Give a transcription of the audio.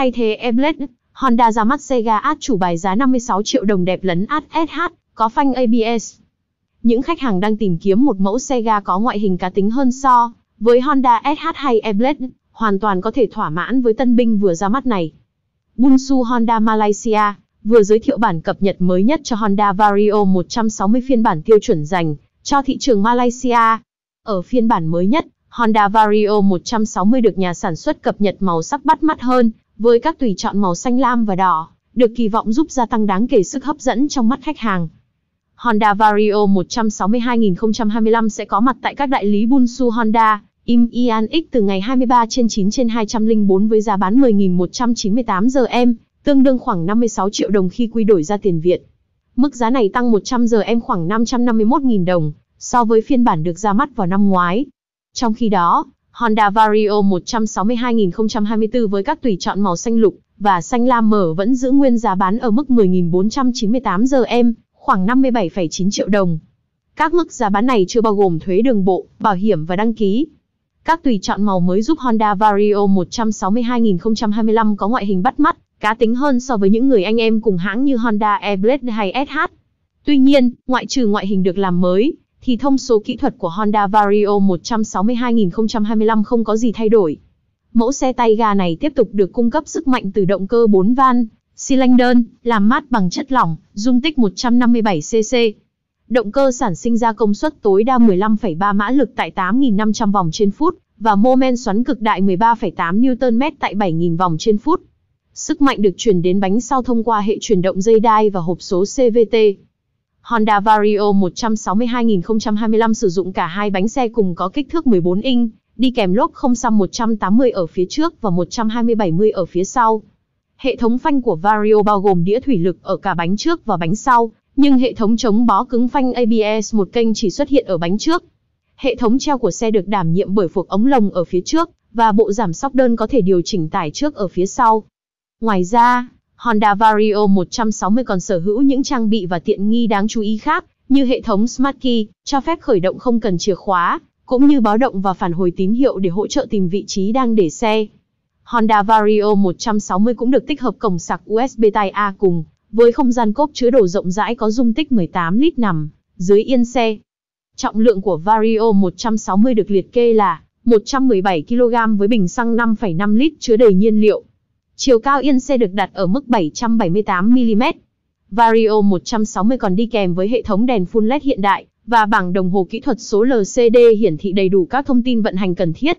Thay thế Airblade, Honda ra mắt Sega át chủ bài giá 56 triệu đồng đẹp lấn át SH, có phanh ABS. Những khách hàng đang tìm kiếm một mẫu Sega có ngoại hình cá tính hơn so với Honda SH hay Airblade, hoàn toàn có thể thỏa mãn với tân binh vừa ra mắt này. Bunsu Honda Malaysia vừa giới thiệu bản cập nhật mới nhất cho Honda Vario 160 phiên bản tiêu chuẩn dành cho thị trường Malaysia. Ở phiên bản mới nhất, Honda Vario 160 được nhà sản xuất cập nhật màu sắc bắt mắt hơn với các tùy chọn màu xanh lam và đỏ, được kỳ vọng giúp gia tăng đáng kể sức hấp dẫn trong mắt khách hàng. Honda Vario 162 2025 sẽ có mặt tại các đại lý Bunsu Honda, Im Ian X từ ngày 23 trên 9 trên 204 với giá bán 10.198 giờ em, tương đương khoảng 56 triệu đồng khi quy đổi ra tiền Việt. Mức giá này tăng 100 giờ em khoảng 551.000 đồng so với phiên bản được ra mắt vào năm ngoái. Trong khi đó, Honda Vario 162 2024 với các tùy chọn màu xanh lục và xanh lam mở vẫn giữ nguyên giá bán ở mức 10.498 giờ em, khoảng 57,9 triệu đồng. Các mức giá bán này chưa bao gồm thuế đường bộ, bảo hiểm và đăng ký. Các tùy chọn màu mới giúp Honda Vario 162 2025 có ngoại hình bắt mắt, cá tính hơn so với những người anh em cùng hãng như Honda Airblade hay SH. Tuy nhiên, ngoại trừ ngoại hình được làm mới, thì thông số kỹ thuật của Honda Vario 162-2025 không có gì thay đổi. Mẫu xe tay ga này tiếp tục được cung cấp sức mạnh từ động cơ 4 van, xi lanh đơn, làm mát bằng chất lỏng, dung tích 157cc. Động cơ sản sinh ra công suất tối đa 15,3 mã lực tại 8.500 vòng trên phút và mô men xoắn cực đại 13,8 Nm tại 7.000 vòng trên phút. Sức mạnh được truyền đến bánh sau thông qua hệ chuyển động dây đai và hộp số CVT. Honda Vario 162 2025 sử dụng cả hai bánh xe cùng có kích thước 14 inch, đi kèm lốp không xăm 180 ở phía trước và 120 ở phía sau. Hệ thống phanh của Vario bao gồm đĩa thủy lực ở cả bánh trước và bánh sau, nhưng hệ thống chống bó cứng phanh ABS một kênh chỉ xuất hiện ở bánh trước. Hệ thống treo của xe được đảm nhiệm bởi phuộc ống lồng ở phía trước và bộ giảm sóc đơn có thể điều chỉnh tải trước ở phía sau. Ngoài ra, Honda Vario 160 còn sở hữu những trang bị và tiện nghi đáng chú ý khác, như hệ thống Smart Key, cho phép khởi động không cần chìa khóa, cũng như báo động và phản hồi tín hiệu để hỗ trợ tìm vị trí đang để xe. Honda Vario 160 cũng được tích hợp cổng sạc USB Type A cùng, với không gian cốp chứa đồ rộng rãi có dung tích 18 lít nằm dưới yên xe. Trọng lượng của Vario 160 được liệt kê là 117 kg với bình xăng 5,5 lít chứa đầy nhiên liệu, Chiều cao yên xe được đặt ở mức 778mm. Vario 160 còn đi kèm với hệ thống đèn full LED hiện đại và bảng đồng hồ kỹ thuật số LCD hiển thị đầy đủ các thông tin vận hành cần thiết.